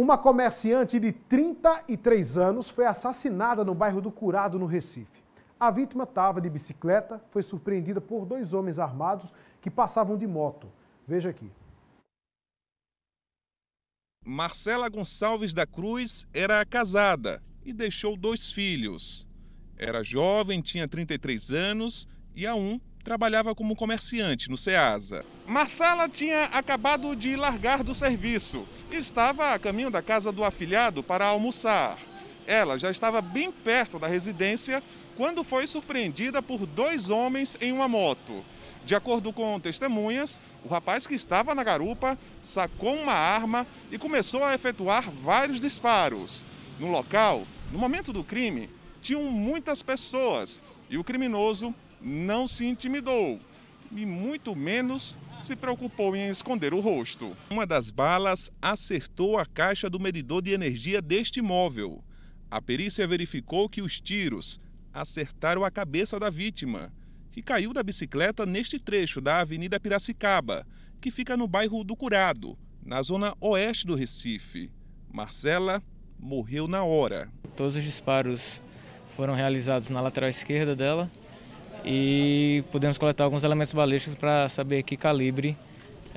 Uma comerciante de 33 anos foi assassinada no bairro do Curado, no Recife. A vítima estava de bicicleta, foi surpreendida por dois homens armados que passavam de moto. Veja aqui. Marcela Gonçalves da Cruz era casada e deixou dois filhos. Era jovem, tinha 33 anos e a um trabalhava como comerciante no Ceasa. Marcela tinha acabado de largar do serviço. Estava a caminho da casa do afilhado para almoçar. Ela já estava bem perto da residência quando foi surpreendida por dois homens em uma moto. De acordo com testemunhas, o rapaz que estava na garupa sacou uma arma e começou a efetuar vários disparos. No local, no momento do crime, tinham muitas pessoas, e o criminoso não se intimidou e muito menos se preocupou em esconder o rosto. Uma das balas acertou a caixa do medidor de energia deste imóvel. A perícia verificou que os tiros acertaram a cabeça da vítima, que caiu da bicicleta neste trecho da Avenida Piracicaba, que fica no bairro do Curado, na zona oeste do Recife. Marcela morreu na hora. Todos os disparos foram realizados na lateral esquerda dela e pudemos coletar alguns elementos balísticos para saber que calibre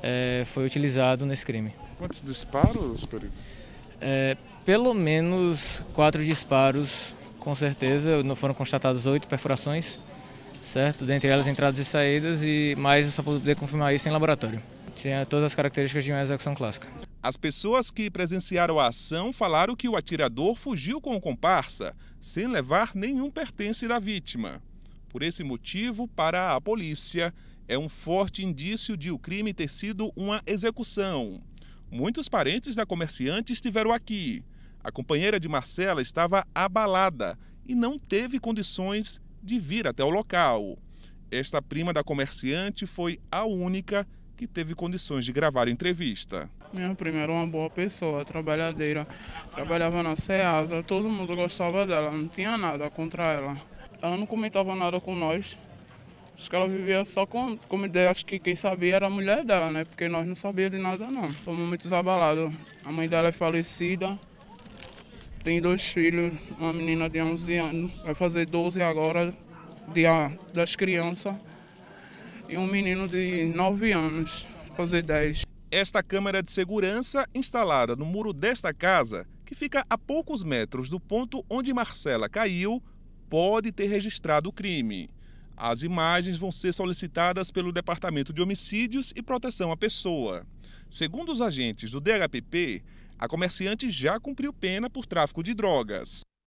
é, foi utilizado nesse crime. Quantos disparos, perito? É, eh, pelo menos quatro disparos, com certeza. Foram constatadas oito perfurações, certo? Dentre elas entradas e saídas, e mais eu só poder confirmar isso em laboratório. Tinha todas as características de uma execução clássica. As pessoas que presenciaram a ação falaram que o atirador fugiu com o comparsa, sem levar nenhum pertence da vítima. Por esse motivo, para a polícia, é um forte indício de o crime ter sido uma execução. Muitos parentes da comerciante estiveram aqui. A companheira de Marcela estava abalada e não teve condições de vir até o local. Esta prima da comerciante foi a única que teve condições de gravar entrevista. Minha prima era uma boa pessoa, trabalhadeira. Trabalhava na Ceasa, todo mundo gostava dela, não tinha nada contra ela. Ela não comentava nada com nós. Acho que ela vivia só com, como ideia, acho que quem sabia era a mulher dela, né? Porque nós não sabíamos de nada, não. Fomos muito abalados. A mãe dela é falecida, tem dois filhos, uma menina de 11 anos, vai fazer 12 agora, dia das crianças, e um menino de 9 anos, fazer 10. Esta câmera de segurança, instalada no muro desta casa, que fica a poucos metros do ponto onde Marcela caiu, pode ter registrado o crime. As imagens vão ser solicitadas pelo Departamento de Homicídios e Proteção à Pessoa. Segundo os agentes do DHPP, a comerciante já cumpriu pena por tráfico de drogas.